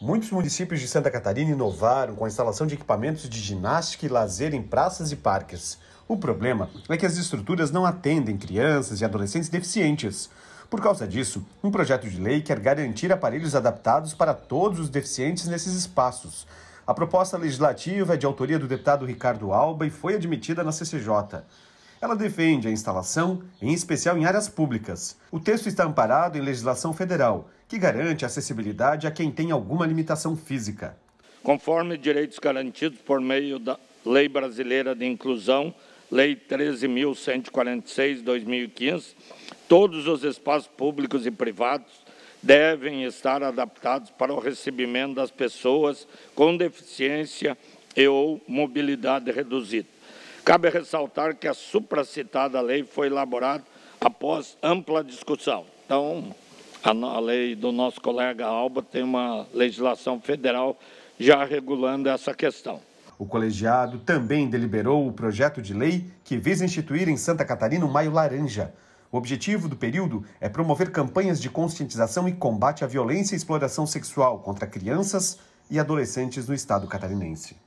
Muitos municípios de Santa Catarina inovaram com a instalação de equipamentos de ginástica e lazer em praças e parques. O problema é que as estruturas não atendem crianças e adolescentes deficientes. Por causa disso, um projeto de lei quer garantir aparelhos adaptados para todos os deficientes nesses espaços. A proposta legislativa é de autoria do deputado Ricardo Alba e foi admitida na CCJ. Ela defende a instalação, em especial em áreas públicas. O texto está amparado em legislação federal, que garante acessibilidade a quem tem alguma limitação física. Conforme direitos garantidos por meio da Lei Brasileira de Inclusão, Lei 13.146-2015, todos os espaços públicos e privados devem estar adaptados para o recebimento das pessoas com deficiência e ou mobilidade reduzida. Cabe ressaltar que a supracitada lei foi elaborada após ampla discussão. Então, a, lei do nosso colega Alba tem uma legislação federal já regulando essa questão. O colegiado também deliberou o projeto de lei que visa instituir em Santa Catarina o Maio Laranja. O objetivo do período é promover campanhas de conscientização e combate à violência e exploração sexual contra crianças e adolescentes no estado catarinense.